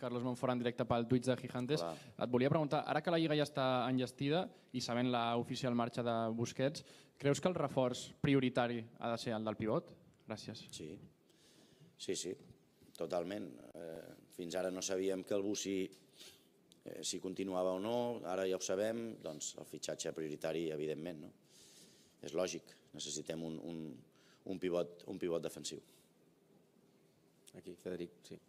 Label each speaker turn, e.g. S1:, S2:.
S1: Carlos Monfort en directe pel Twitch de Gijantes. Hola. Et volia preguntar, ara que la Lliga ja està enllestida i sabent la oficial marxa de Busquets, creus que el reforç prioritari ha de ser el del pivot?
S2: Gràcies. Sí, sí, sí, totalment. Eh, fins ara no sabíem que el Bussi eh, si continuava o no, ara ja ho sabem, doncs el fitxatge prioritari, evidentment, no? És lògic, necessitem un, un, un, pivot, un pivot defensiu. Aquí, Federic, sí.